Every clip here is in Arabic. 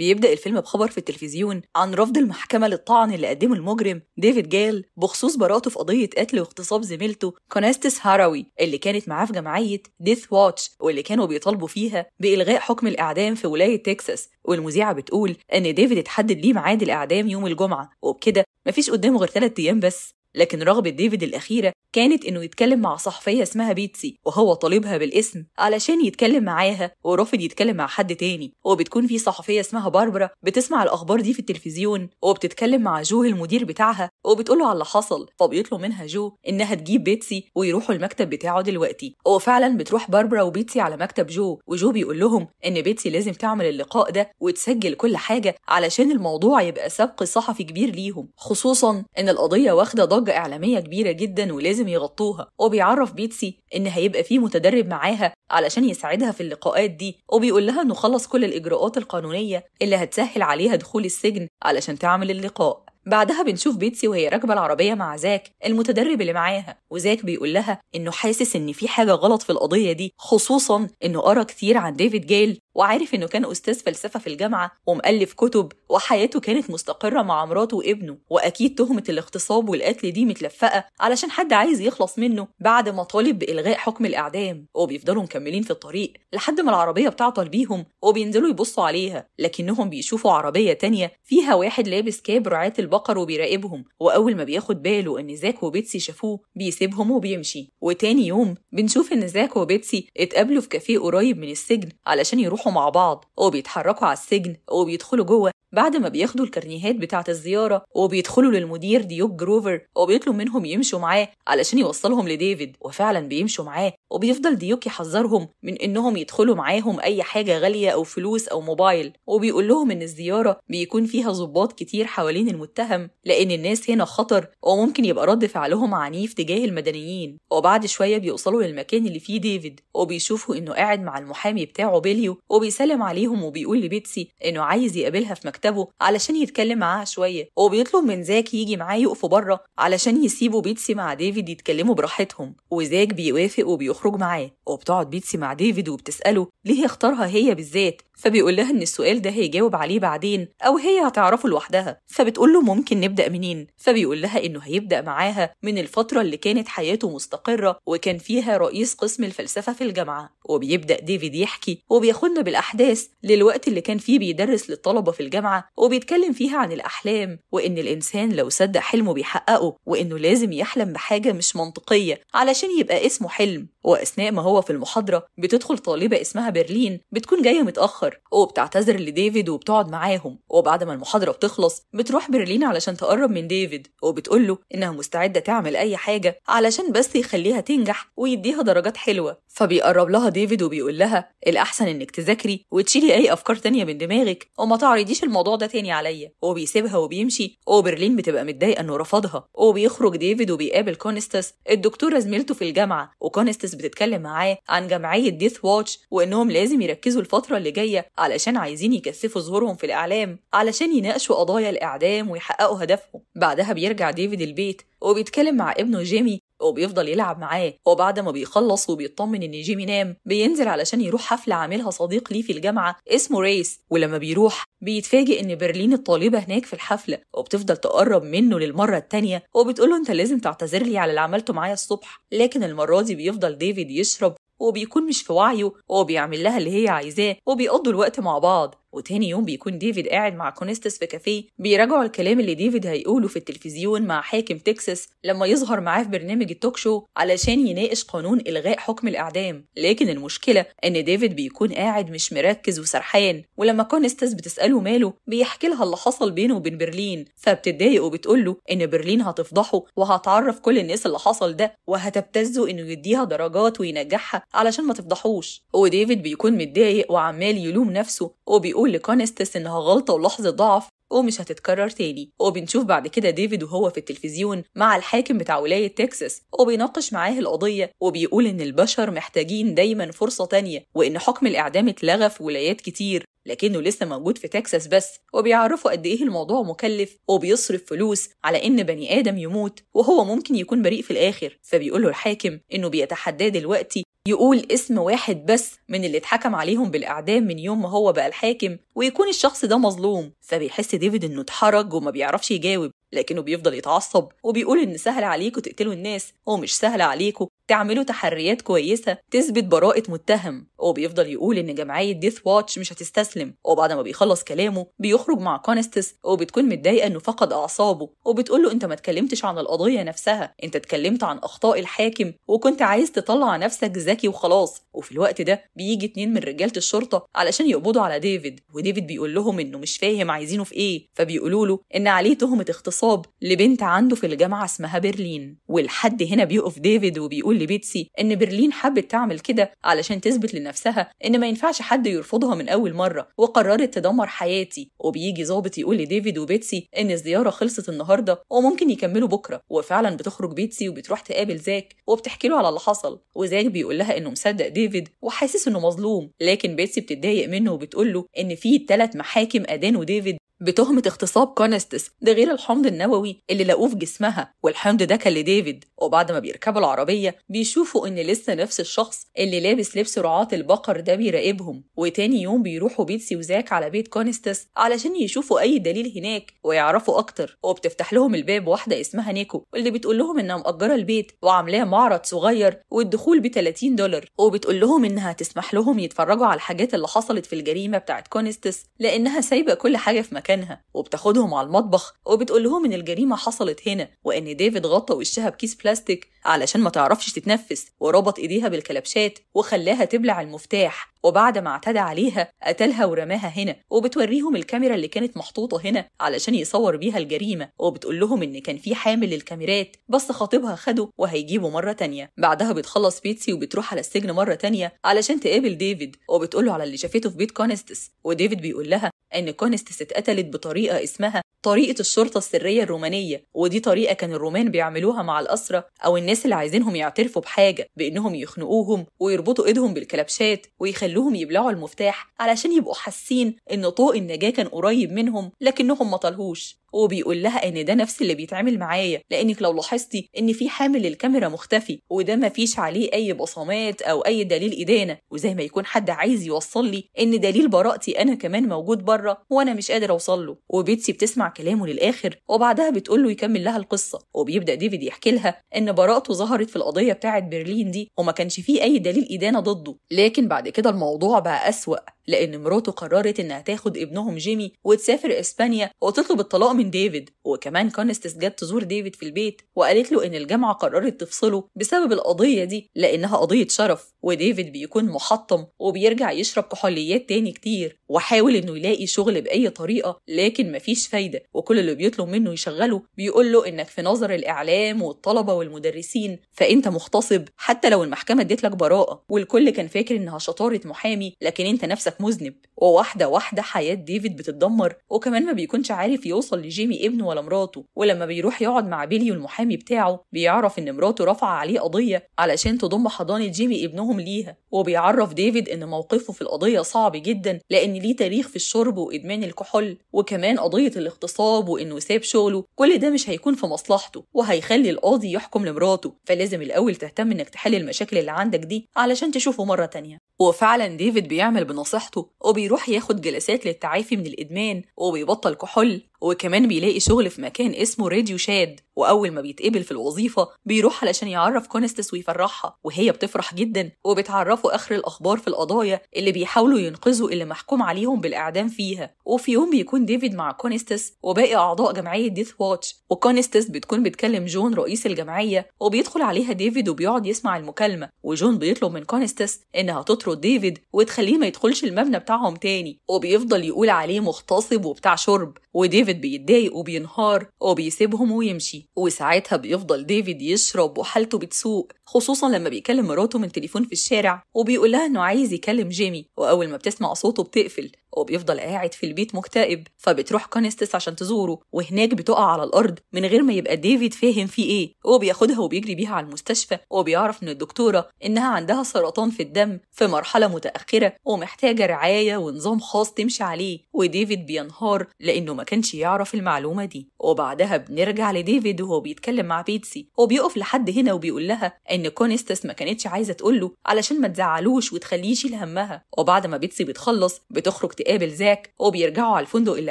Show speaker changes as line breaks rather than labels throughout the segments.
بيبدأ الفيلم بخبر في التلفزيون عن رفض المحكمة للطعن اللي قدمه المجرم ديفيد جيل بخصوص براءته في قضية قتل واغتصاب زميلته كوناستس هاراوي اللي كانت معاه في جمعية ديث واتش واللي كانوا بيطالبوا فيها بإلغاء حكم الإعدام في ولاية تكساس والمذيعة بتقول إن ديفيد اتحدد ليه ميعاد الإعدام يوم الجمعة وبكده مفيش قدامه غير ثلاث أيام بس لكن رغبة ديفيد الأخيرة كانت إنه يتكلم مع صحفية اسمها بيتسي وهو طالبها بالاسم علشان يتكلم معاها ورافض يتكلم مع حد تاني وبتكون في صحفية اسمها باربرا بتسمع الأخبار دي في التلفزيون وبتتكلم مع جو المدير بتاعها وبتقوله على اللي حصل فبيطلب منها جو إنها تجيب بيتسي ويروحوا المكتب بتاعه دلوقتي وفعلا بتروح باربرا وبيتسي على مكتب جو وجو بيقول لهم إن بيتسي لازم تعمل اللقاء ده وتسجل كل حاجة علشان الموضوع يبقى سبق صحفي كبير ليهم خصوصا إن القضية واخدة ضجة إعلامية كبيرة جدا ولازم يغطوها وبيعرف بيتسي إن هيبقى في متدرب معاها علشان يساعدها في اللقاءات دي وبيقول لها إنه خلص كل الإجراءات القانونية اللي هتسهل عليها دخول السجن علشان تعمل اللقاء بعدها بنشوف بيتسي وهي راكبه العربيه مع زاك المتدرب اللي معاها وزاك بيقول لها انه حاسس ان في حاجه غلط في القضيه دي خصوصا انه قرا كتير عن ديفيد جيل وعارف إنه كان أستاذ فلسفة في الجامعة ومؤلف كتب وحياته كانت مستقرة مع مراته وابنه وأكيد تهمة الاغتصاب والقتل دي متلفقة علشان حد عايز يخلص منه بعد ما طالب بإلغاء حكم الإعدام وبيفضلوا مكملين في الطريق لحد ما العربية بتعطل بيهم وبينزلوا يبصوا عليها لكنهم بيشوفوا عربية تانية فيها واحد لابس كاب رعاة البقر وبيراقبهم وأول ما بياخد باله إن زاك وبيتسي شافوه بيسيبهم وبيمشي وتاني يوم بنشوف إن زاك وبيتسي اتقابلوا في كافيه قريب من السجن علشان يروح بيروحوا مع بعض وبيتحركوا على السجن وبيدخلوا جوه بعد ما بياخدوا الكرنيهات بتاعة الزيارة وبيدخلوا للمدير ديوك جروفر وبيطلب منهم يمشوا معاه علشان يوصلهم لديفيد وفعلا بيمشوا معاه وبيفضل ديوك يحذرهم من انهم يدخلوا معاهم اي حاجة غالية او فلوس او موبايل وبيقول لهم ان الزيارة بيكون فيها ظباط كتير حوالين المتهم لان الناس هنا خطر وممكن يبقى رد فعلهم عنيف تجاه المدنيين وبعد شوية بيوصلوا للمكان اللي فيه ديفيد وبيشوفوا انه قاعد مع المحامي بتاعه بيليو وبيسلم عليهم وبيقول لبيتسي انه عايز يقابلها في مكتبه علشان يتكلم معاها شويه وبيطلب من زاك يجي معاه يقفوا بره علشان يسيبوا بيتسي مع ديفيد يتكلموا براحتهم وزاك بيوافق وبيخرج معاه وبتقعد بيتسي مع ديفيد وبتساله ليه اختارها هي بالذات فبيقول لها إن السؤال ده هيجاوب عليه بعدين أو هي هتعرفه لوحدها فبتقول له ممكن نبدأ منين فبيقول لها إنه هيبدأ معاها من الفترة اللي كانت حياته مستقرة وكان فيها رئيس قسم الفلسفة في الجامعة وبيبدأ ديفيد يحكي وبياخدنا بالأحداث للوقت اللي كان فيه بيدرس للطلبة في الجامعة وبيتكلم فيها عن الأحلام وإن الإنسان لو صدق حلمه بيحققه وإنه لازم يحلم بحاجة مش منطقية علشان يبقى اسمه حلم وأثناء ما هو في المحاضرة بتدخل طالبة اسمها برلين بتكون جاية متأخر الفشار وبتعتذر لديفيد وبتقعد معاهم وبعد ما المحاضرة بتخلص بتروح برلين علشان تقرب من ديفيد وبتقول له إنها مستعدة تعمل أي حاجة علشان بس يخليها تنجح ويديها درجات حلوة فبيقرب لها ديفيد وبيقول لها الأحسن إنك تذاكري وتشيلي أي أفكار تانية من دماغك وما تعرضيش الموضوع ده تاني عليا وبيسيبها وبيمشي وبرلين بتبقى متضايقة إنه رفضها وبيخرج ديفيد وبيقابل كونستس الدكتورة زميلته في الجامعة وكونستس بتتكلم معاه عن جمعية ديث واتش وإنهم لازم يركزوا الفترة اللي جاية علشان عايزين يكثفوا ظهورهم في الإعلام علشان يناقشوا قضايا الإعدام ويحققوا هدفهم بعدها بيرجع ديفيد البيت وبيتكلم مع ابنه جيمي وبيفضل يلعب معاه وبعد ما بيخلص وبيطمن ان جيمي نام بينزل علشان يروح حفله عاملها صديق ليه في الجامعه اسمه ريس ولما بيروح بيتفاجئ ان برلين الطالبه هناك في الحفله وبتفضل تقرب منه للمره التانيه وبتقول له انت لازم تعتذر لي على اللي عملته معايا الصبح لكن المره دي بيفضل ديفيد يشرب وبيكون مش في وعيه وبيعمل لها اللي هي عايزاه وبيقضوا الوقت مع بعض وتاني يوم بيكون ديفيد قاعد مع كونستس في كافيه بيراجعوا الكلام اللي ديفيد هيقوله في التلفزيون مع حاكم تكساس لما يظهر معاه في برنامج التوك شو علشان يناقش قانون إلغاء حكم الإعدام لكن المشكلة إن ديفيد بيكون قاعد مش مركز وسرحان ولما كونستس بتسأله ماله بيحكي لها اللي حصل بينه وبين برلين فبتتضايق وبتقول له إن برلين هتفضحه وهتعرف كل الناس اللي حصل ده وهتبتزه إنه يديها درجات وينجحها علشان ما تفضحوش وديفيد بيكون متضايق وعمال يلوم نفسه وبيقول لكونستس إنها غلطة ولحظة ضعف ومش هتتكرر تاني وبنشوف بعد كده ديفيد وهو في التلفزيون مع الحاكم بتاع ولاية تكساس وبيناقش معاه القضية وبيقول إن البشر محتاجين دايما فرصة تانية وإن حكم الإعدام اتلغى في ولايات كتير لكنه لسه موجود في تكساس بس وبيعرفوا قد إيه الموضوع مكلف وبيصرف فلوس على إن بني آدم يموت وهو ممكن يكون بريء في الآخر فبيقول له الحاكم إنه بيتحداه دلوقتي يقول اسم واحد بس من اللي اتحكم عليهم بالإعدام من يوم ما هو بقى الحاكم ويكون الشخص ده مظلوم فبيحس ديفيد إنه اتحرج وما بيعرفش يجاوب لكنه بيفضل يتعصب وبيقول إن سهل عليكم تقتلوا الناس ومش سهل عليكم تعملوا تحريات كويسة تثبت براءة متهم وبيفضل يقول إن جمعية ديث واتش مش هتستسلم وبعد ما بيخلص كلامه بيخرج مع كونستس وبتكون متضايقة إنه فقد أعصابه وبتقول له أنت ما اتكلمتش عن القضية نفسها أنت اتكلمت عن أخطاء الحاكم وكنت عايز تطلع نفسك ذكي وخلاص وفي الوقت ده بيجي اتنين من رجالة الشرطة علشان يقبضوا على ديفيد وديفيد بيقول لهم إنه مش فاهم عايزينه في إيه فبيقولوا له إن عليه تهمة اغتصاب اغصاب لبنت عنده في الجامعه اسمها برلين والحد هنا بيقف ديفيد وبيقول لبيتسي ان برلين حبت تعمل كده علشان تثبت لنفسها ان ما ينفعش حد يرفضها من اول مره وقررت تدمر حياتي وبيجي ظابط يقول لديفيد وبيتسي ان الزياره خلصت النهارده وممكن يكملوا بكره وفعلا بتخرج بيتسي وبتروح تقابل زاك وبتحكي له على اللي حصل وزاك بيقول لها انه مصدق ديفيد وحاسس انه مظلوم لكن بيتسي بتتضايق منه وبتقول له ان في ثلاث محاكم ادانوا ديفيد بتهمة اغتصاب كونستس ده غير الحمض النووي اللي لقوه في جسمها والحمض ده كان لديفيد وبعد ما بيركبوا العربية بيشوفوا إن لسه نفس الشخص اللي لابس لبس رعاة البقر ده بيراقبهم وتاني يوم بيروحوا بيت سيوزاك على بيت كونستس علشان يشوفوا أي دليل هناك ويعرفوا أكتر وبتفتح لهم الباب واحدة اسمها نيكو واللي بتقول لهم إنها مأجرة البيت وعاملاه معرض صغير والدخول ب 30 دولار وبتقول لهم إنها تسمح لهم يتفرجوا على الحاجات اللي حصلت في الجريمة بتاعت كونستس لأنها سايبة كل حاجة في مكان مكانها وبتاخدهم على المطبخ وبتقول لهم ان الجريمه حصلت هنا وان ديفيد غطى وشها بكيس بلاستيك علشان ما تعرفش تتنفس وربط ايديها بالكلبشات وخلاها تبلع المفتاح وبعد ما اعتدى عليها قتلها ورماها هنا وبتوريهم الكاميرا اللي كانت محطوطه هنا علشان يصور بيها الجريمه وبتقول لهم ان كان في حامل للكاميرات بس خطيبها خده وهيجيبه مره تانية بعدها بتخلص بيتسي وبتروح على السجن مره تانية علشان تقابل ديفيد وبتقول له على اللي شافته في بيت كونستس وديفيد بيقول لها ان كونستس اتقتلت بطريقة اسمها طريقة الشرطة السرية الرومانية ودي طريقة كان الرومان بيعملوها مع الأسرة أو الناس اللي عايزينهم يعترفوا بحاجة بإنهم يخنقوهم ويربطوا إيدهم بالكلبشات ويخلوهم يبلعوا المفتاح علشان يبقوا حاسين إن طوق النجاة كان قريب منهم لكنهم مطلهوش وبيقول لها ان ده نفس اللي بيتعمل معايا لانك لو لاحظتي ان في حامل الكاميرا مختفي وده مفيش عليه اي بصمات او اي دليل ادانه وزي ما يكون حد عايز يوصل لي ان دليل براءتي انا كمان موجود بره وانا مش قادر اوصل له وبيتسي بتسمع كلامه للآخر وبعدها بتقول له يكمل لها القصة وبيبدأ ديفيد يحكي لها إن براءته ظهرت في القضية بتاعة برلين دي وما كانش فيه أي دليل إدانة ضده لكن بعد كده الموضوع بقى أسوأ لأن مراته قررت إنها تاخد ابنهم جيمي وتسافر إسبانيا وتطلب الطلاق من ديفيد وكمان كونستس جت تزور ديفيد في البيت وقالت له إن الجامعة قررت تفصله بسبب القضية دي لأنها قضية شرف وديفيد بيكون محطم وبيرجع يشرب كحوليات تاني كتير وحاول إنه يلاقي شغل بأي طريقة لكن مفيش فايدة وكل اللي بيطلب منه يشغله بيقول له انك في نظر الاعلام والطلبه والمدرسين فانت مغتصب حتى لو المحكمه اديت لك براءه والكل كان فاكر انها شطاره محامي لكن انت نفسك مذنب وواحده واحده حياه ديفيد بتتدمر وكمان ما بيكونش عارف يوصل لجيمي ابنه ولا مراته ولما بيروح يقعد مع بيلي والمحامي بتاعه بيعرف ان مراته رفع عليه قضيه علشان تضم حضانه جيمي ابنهم ليها وبيعرف ديفيد ان موقفه في القضيه صعب جدا لان ليه تاريخ في الشرب وادمان الكحول وكمان قضيه الاغتصاب صاب وانه ساب شغله كل ده مش هيكون في مصلحته وهيخلي القاضي يحكم لمراته فلازم الاول تهتم انك تحل المشاكل اللي عندك دي علشان تشوفه مره تانية وفعلا ديفيد بيعمل بنصيحته وبيروح ياخد جلسات للتعافي من الادمان وبيبطل كحول وكمان بيلاقي شغل في مكان اسمه راديو شاد وأول ما بيتقبل في الوظيفة بيروح علشان يعرف كونستس ويفرحها وهي بتفرح جدا وبتعرفه آخر الأخبار في القضايا اللي بيحاولوا ينقذوا اللي محكوم عليهم بالإعدام فيها وفي يوم بيكون ديفيد مع كونستس وباقي أعضاء جمعية ديث واتش وكونستس بتكون بتكلم جون رئيس الجمعية وبيدخل عليها ديفيد وبيقعد يسمع المكالمة وجون بيطلب من كونستس إنها تطرد ديفيد وتخليه ما يدخلش المبنى بتاعهم تاني وبيفضل يقول عليه مغتصب وبتاع شرب وديفيد ديفيد بيتضايق وبينهار وبيسيبهم ويمشي وساعتها بيفضل ديفيد يشرب وحالته بتسوء خصوصا لما بيكلم مراته من تليفون في الشارع وبيقولها انه عايز يكلم جيمي واول ما بتسمع صوته بتقفل وبيفضل قاعد في البيت مكتئب فبتروح كانستس عشان تزوره وهناك بتقع على الارض من غير ما يبقى ديفيد فاهم فيه ايه وبياخدها وبيجري بيها على المستشفى وبيعرف من الدكتوره انها عندها سرطان في الدم في مرحله متاخره ومحتاجه رعايه ونظام خاص تمشي عليه وديفيد بينهار لانه ما كانش يعرف المعلومه دي وبعدها بنرجع لديفيد وهو بيتكلم مع بيتسي وبيقف لحد هنا وبيقول لها ان كونستس ما كانتش عايزه تقول له علشان ما تزعلوش وتخليه يشيل همها وبعد ما بيتسي بتخلص بتخرج تقابل زاك وبيرجعوا على الفندق اللي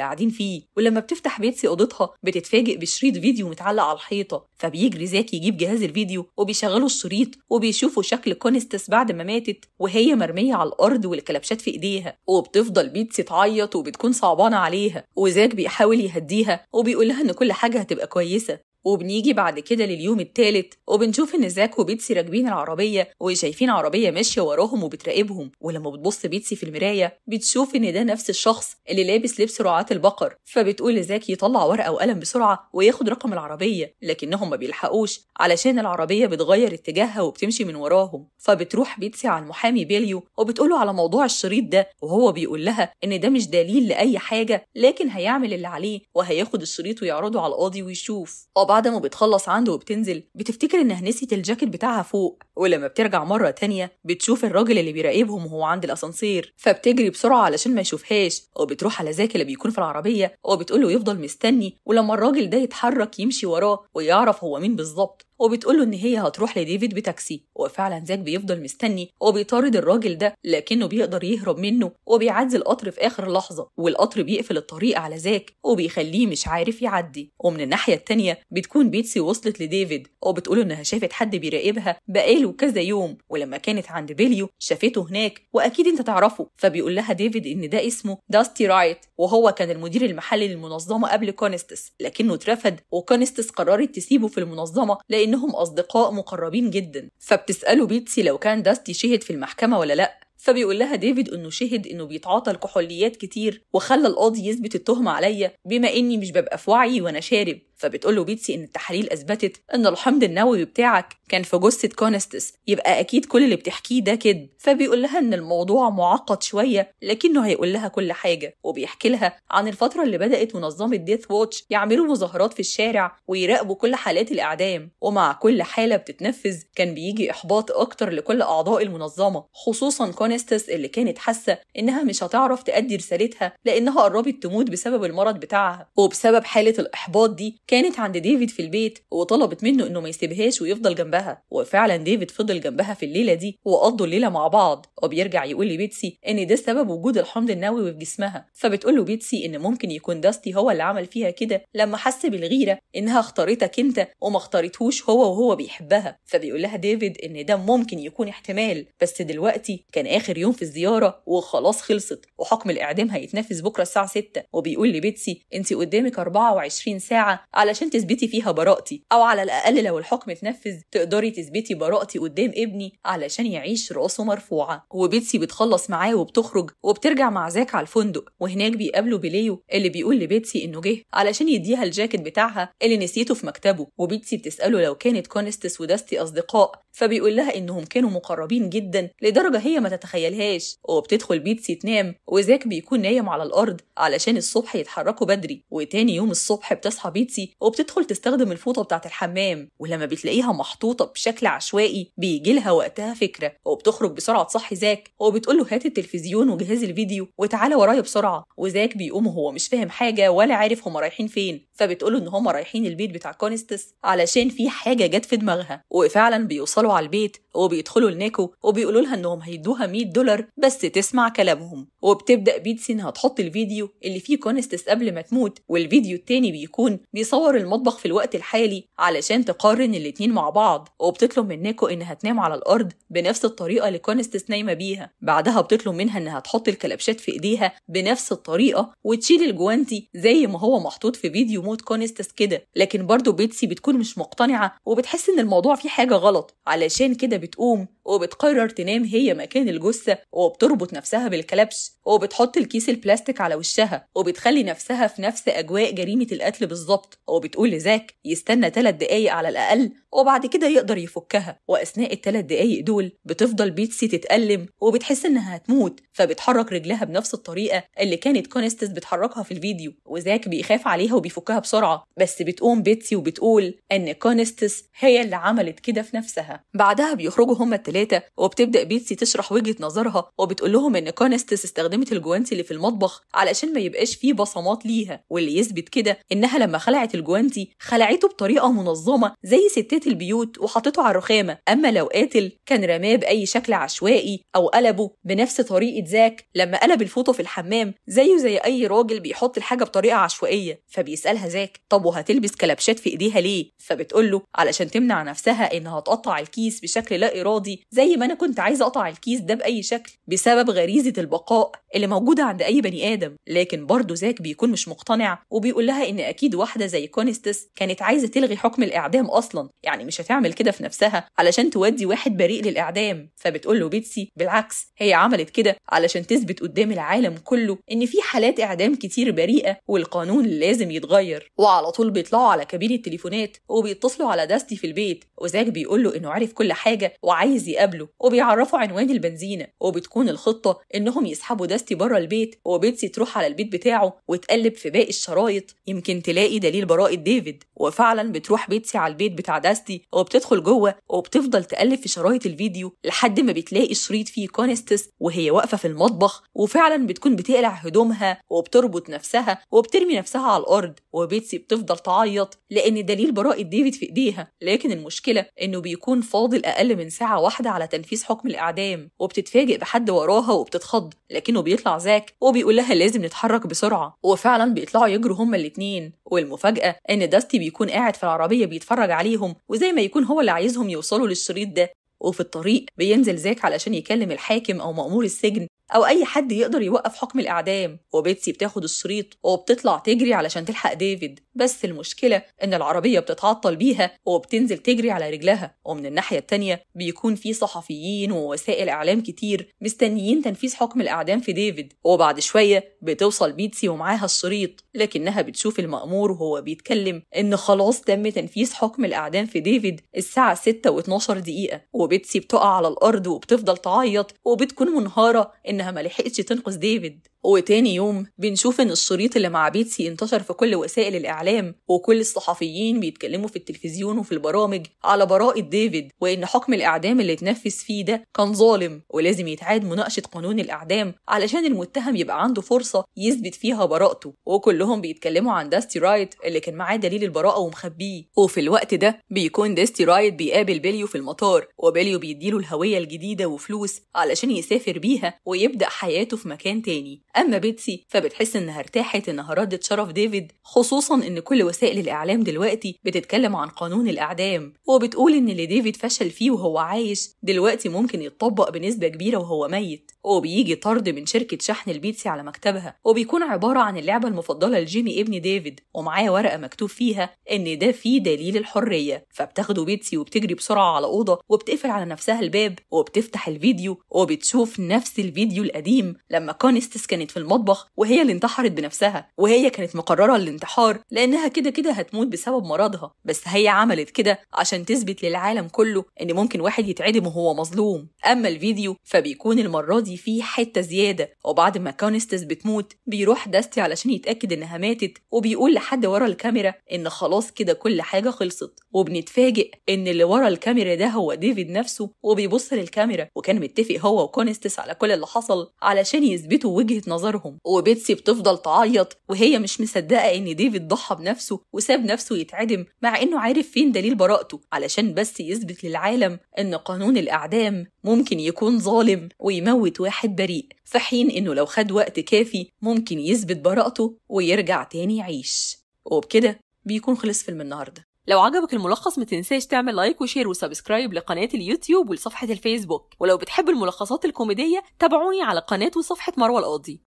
قاعدين فيه ولما بتفتح بيتسي اوضتها بتتفاجئ بشريط فيديو متعلق على الحيطه فبيجري زاك يجيب جهاز الفيديو وبيشغلوا الشريط وبيشوفوا شكل كونستس بعد ما ماتت وهي مرميه على الارض والكلبشات في ايديها وبتفضل بيتسي تعيط وبتكون صعبانه عليها وزاك بيحاول يهديها وبيقولها ان كل حاجه هتبقى كويسه وبنيجي بعد كده لليوم التالت وبنشوف ان زاك وبيتسي راكبين العربية وشايفين عربية ماشية وراهم وبتراقبهم ولما بتبص بيتسي في المراية بتشوف ان ده نفس الشخص اللي لابس لبس رعاة البقر فبتقول لزاك يطلع ورقة وقلم بسرعة وياخد رقم العربية لكنهم ما بيلحقوش علشان العربية بتغير اتجاهها وبتمشي من وراهم فبتروح بيتسي على المحامي بيليو وبتقوله على موضوع الشريط ده وهو بيقول لها ان ده مش دليل لأي حاجة لكن هيعمل اللي عليه وهياخد الشريط ويعرضه على القاضي ويشوف بعد ما بتخلص عنده وبتنزل بتفتكر انها نسيت الجاكيت بتاعها فوق ولما بترجع مرة تانية بتشوف الراجل اللي بيراقبهم وهو عند الأسانسير فبتجري بسرعة علشان ما يشوفهاش وبتروح على زاكي اللي بيكون في العربية وبتقول له يفضل مستني ولما الراجل ده يتحرك يمشي وراه ويعرف هو مين بالظبط وبتقوله إن هي هتروح لديفيد بتاكسي وفعلا زاك بيفضل مستني وبيطارد الراجل ده لكنه بيقدر يهرب منه وبيعدي القطر في آخر لحظة والقطر بيقفل الطريق على زاك وبيخليه مش عارف يعدي ومن الناحية التانية بتكون بيتسي وصلت لديفيد وبتقوله إنها شافت حد بيراقبها بقاله كذا يوم ولما كانت عند بيليو شافته هناك وأكيد أنت تعرفه فبيقول لها ديفيد إن ده اسمه داستي رايت وهو كان المدير المحلي للمنظمة قبل كونستس لكنه اترفض وكونستس قررت تسيبه في المنظمة لأن لأنهم أصدقاء مقربين جدا فبتسأله بيتسي لو كان داستي شهد في المحكمة ولا لأ فبيقول لها ديفيد انه شهد انه بيتعاطى الكحوليات كتير وخلى القاضي يثبت التهمه عليا بما اني مش ببقى في وعي وانا شارب فبتقول له بيتسي ان التحاليل اثبتت ان الحمض النووي بتاعك كان في جثه كونستس يبقى اكيد كل اللي بتحكيه ده كذب فبيقول لها ان الموضوع معقد شويه لكنه هيقول لها كل حاجه وبيحكي لها عن الفتره اللي بدات منظمه ديث ووتش يعملوا مظاهرات في الشارع ويراقبوا كل حالات الاعدام ومع كل حاله بتتنفذ كان بيجي احباط اكتر لكل اعضاء المنظمه خصوصا كونستس اللي كانت حاسه انها مش هتعرف تأدي رسالتها لانها قربت تموت بسبب المرض بتاعها وبسبب حاله الاحباط دي كانت عند ديفيد في البيت وطلبت منه انه ما يسيبهاش ويفضل جنبها وفعلا ديفيد فضل جنبها في الليله دي وقضوا الليله مع بعض وبيرجع يقول لبيتسي ان ده سبب وجود الحمض النووي في جسمها فبتقول له بيتسي ان ممكن يكون داستي هو اللي عمل فيها كده لما حس بالغيره انها اختارتك انت وما اختارتهوش هو وهو بيحبها فبيقول لها ديفيد ان ده ممكن يكون احتمال بس دلوقتي كان اخر يوم في الزياره وخلاص خلصت وحكم الاعدام هيتنفذ بكره الساعه 6 وبيقول لبيتسي انت قدامك 24 ساعه علشان تثبتي فيها براءتي او على الاقل لو الحكم اتنفذ تقدري تثبتي براءتي قدام ابني علشان يعيش راسه مرفوعه وبيتسي بتخلص معاه وبتخرج وبترجع مع زاك على الفندق وهناك بيقابلوا بيليو اللي بيقول لبيتسي انه جه علشان يديها الجاكيت بتاعها اللي نسيته في مكتبه وبيتسي بتساله لو كانت كونستس وداستي اصدقاء فبيقول لها انهم كانوا مقربين جدا لدرجه هي ما تتخيلهاش وبتدخل بيتسي تنام وزاك بيكون نايم على الارض علشان الصبح يتحركوا بدري وتاني يوم الصبح بتصحى بيتسي وبتدخل تستخدم الفوطه بتاعه الحمام ولما بتلاقيها محطوطه بشكل عشوائي بيجي لها وقتها فكره وبتخرج بسرعه تصحي زاك وبتقول له هات التلفزيون وجهاز الفيديو وتعالى ورايا بسرعه وزاك بيقوم وهو مش فاهم حاجه ولا عارف هما رايحين فين فبتقوله ان هما رايحين البيت بتاع كونستس علشان في حاجه جت في دماغها وفعلا بيوصلوا على البيت وبيدخلوا لناكو وبيقولوا لها انهم هيدوها 100 دولار بس تسمع كلامهم وبتبدا بيتسي انها تحط الفيديو اللي فيه كونستس قبل ما تموت والفيديو التاني بيكون بيصور المطبخ في الوقت الحالي علشان تقارن الاتنين مع بعض وبتطلب من ناكو انها تنام على الارض بنفس الطريقه اللي كونستس نايمه بيها بعدها بتطلب منها انها تحط الكلبشات في ايديها بنفس الطريقه وتشيل الجوانتي زي ما هو محطوط في فيديو موت كونستس كده لكن برضه بيتسي بتكون مش مقتنعه وبتحس ان الموضوع فيه حاجه غلط علشان كده بتقوم وبتقرر تنام هي مكان الجثة وبتربط نفسها بالكلبش وبتحط الكيس البلاستيك على وشها وبتخلي نفسها في نفس أجواء جريمة القتل بالظبط وبتقول لزاك يستنى تلات دقايق على الأقل وبعد كده يقدر يفكها وأثناء التلات دقايق دول بتفضل بيتسي تتألم وبتحس إنها هتموت فبتحرك رجلها بنفس الطريقة اللي كانت كونستس بتحركها في الفيديو وزاك بيخاف عليها وبيفكها بسرعة بس بتقوم بيتسي وبتقول إن كونستس هي اللي عملت كده في نفسها بعدها بيخ بيخرجوا هما التلاتة وبتبدأ بيتسي تشرح وجهة نظرها وبتقول لهم إن كونستس استخدمت الجوانتي اللي في المطبخ علشان ما يبقاش فيه بصمات ليها واللي يثبت كده إنها لما خلعت الجوانتي خلعته بطريقة منظمة زي ستات البيوت وحطته على الرخامة أما لو قاتل كان رماه بأي شكل عشوائي أو قلبه بنفس طريقة زاك لما قلب الفوطة في الحمام زيه زي أي راجل بيحط الحاجة بطريقة عشوائية فبيسألها زاك طب وهتلبس كلبشات في إيديها ليه؟ فبتقول له علشان تمنع نفسها إنها تقطع الكيس بشكل لا إرادي زي ما أنا كنت عايزة أقطع الكيس ده بأي شكل بسبب غريزة البقاء اللي موجودة عند أي بني آدم لكن برضه زاك بيكون مش مقتنع وبيقول لها إن أكيد واحدة زي كونستس كانت عايزة تلغي حكم الإعدام أصلا يعني مش هتعمل كده في نفسها علشان تودي واحد بريء للإعدام فبتقول له بيتسي بالعكس هي عملت كده علشان تثبت قدام العالم كله إن في حالات إعدام كتير بريئة والقانون لازم يتغير وعلى طول بيطلعوا على كابين التليفونات وبيتصلوا على داستي في البيت وزاك بيقول له إنه عارف كل حاجة وعايز يقابله وبيعرفوا عنوان البنزينة وبتكون الخطة إنهم يسحبوا داستي بره البيت وبيتسي تروح على البيت بتاعه وتقلب في باقي الشرايط يمكن تلاقي دليل براءة ديفيد وفعلا بتروح بيتسي على البيت بتاع داستي وبتدخل جوه وبتفضل تقلب في شرايط الفيديو لحد ما بتلاقي شريط فيه كونستس وهي واقفة في المطبخ وفعلا بتكون بتقلع هدومها وبتربط نفسها وبترمي نفسها على الأرض وبيتسي بتفضل تعيط لأن دليل براءة ديفيد في إيديها لكن المشكلة إنه بيكون فاضل أقل من ساعة واحدة على تنفيذ حكم الإعدام وبتتفاجئ بحد وراها وبتتخض لكنه بيطلع زاك وبيقول لها لازم نتحرك بسرعة وفعلا بيطلعوا يجروا هما الاتنين والمفاجأة إن داستي بيكون قاعد في العربية بيتفرج عليهم وزي ما يكون هو اللي عايزهم يوصلوا للشريط ده وفي الطريق بينزل زاك علشان يكلم الحاكم أو مأمور السجن أو أي حد يقدر يوقف حكم الإعدام وبيتسي بتاخد الشريط وبتطلع تجري علشان تلحق ديفيد بس المشكلة إن العربية بتتعطل بيها وبتنزل تجري على رجلها ومن الناحية التانية بيكون في صحفيين ووسائل إعلام كتير مستنيين تنفيذ حكم الإعدام في ديفيد وبعد شوية بتوصل بيتسي ومعاها الشريط لكنها بتشوف المأمور وهو بيتكلم إن خلاص تم تنفيذ حكم الإعدام في ديفيد الساعة 6 و12 دقيقة وبيتسي بتقع على الأرض وبتفضل تعيط وبتكون منهارة إنها ملحقتش تنقذ ديفيد وتاني يوم بنشوف إن الشريط اللي مع بيتسي انتشر في كل وسائل الإعلام وكل الصحفيين بيتكلموا في التلفزيون وفي البرامج على براءة ديفيد وإن حكم الإعدام اللي اتنفذ فيه ده كان ظالم ولازم يتعاد مناقشة قانون الإعدام علشان المتهم يبقى عنده فرصة يثبت فيها براءته وكلهم بيتكلموا عن داستي رايت اللي كان معاه دليل البراءة ومخبيه وفي الوقت ده بيكون داستي رايت بيقابل بيليو في المطار وبيليو بيديله الهوية الجديدة وفلوس علشان يسافر بيها ويبدأ حياته في مكان تاني أما بيتسي فبتحس إنها ارتاحت إنها ردت شرف ديفيد خصوصا إن كل وسائل الإعلام دلوقتي بتتكلم عن قانون الأعدام وبتقول إن اللي ديفيد فشل فيه وهو عايش دلوقتي ممكن يتطبق بنسبة كبيرة وهو ميت وبيجي طرد من شركة شحن البيتسي على مكتبها وبيكون عبارة عن اللعبة المفضلة لجيمي ابن ديفيد ومعاه ورقة مكتوب فيها إن ده فيه دليل الحرية فبتاخده بيتسي وبتجري بسرعة على أوضة وبتقفل على نفسها الباب وبتفتح الفيديو وبتشوف نفس الفيديو القديم لما كان استسكن كانت في المطبخ وهي اللي انتحرت بنفسها وهي كانت مقررة الانتحار لأنها كده كده هتموت بسبب مرضها بس هي عملت كده عشان تثبت للعالم كله إن ممكن واحد يتعدم وهو مظلوم أما الفيديو فبيكون المرة دي فيه حتة زيادة وبعد ما كونستس بتموت بيروح داستي علشان يتأكد إنها ماتت وبيقول لحد ورا الكاميرا إن خلاص كده كل حاجة خلصت وبنتفاجئ إن اللي ورا الكاميرا ده هو ديفيد نفسه وبيبص للكاميرا وكان متفق هو وكونستس على كل اللي حصل علشان يثبتوا وجهة نظرهم وبيتسي بتفضل تعيط وهي مش مصدقة إن ديفيد ضحى بنفسه وساب نفسه يتعدم مع إنه عارف فين دليل براءته علشان بس يثبت للعالم إن قانون الأعدام ممكن يكون ظالم ويموت واحد بريء في حين إنه لو خد وقت كافي ممكن يثبت براءته ويرجع تاني يعيش وبكده بيكون خلص فيلم النهارده لو عجبك الملخص ما تنساش تعمل لايك وشير وسبسكرايب لقناة اليوتيوب ولصفحة الفيسبوك ولو بتحب الملخصات الكوميدية تابعوني على قناة وصفحة مروة القاضي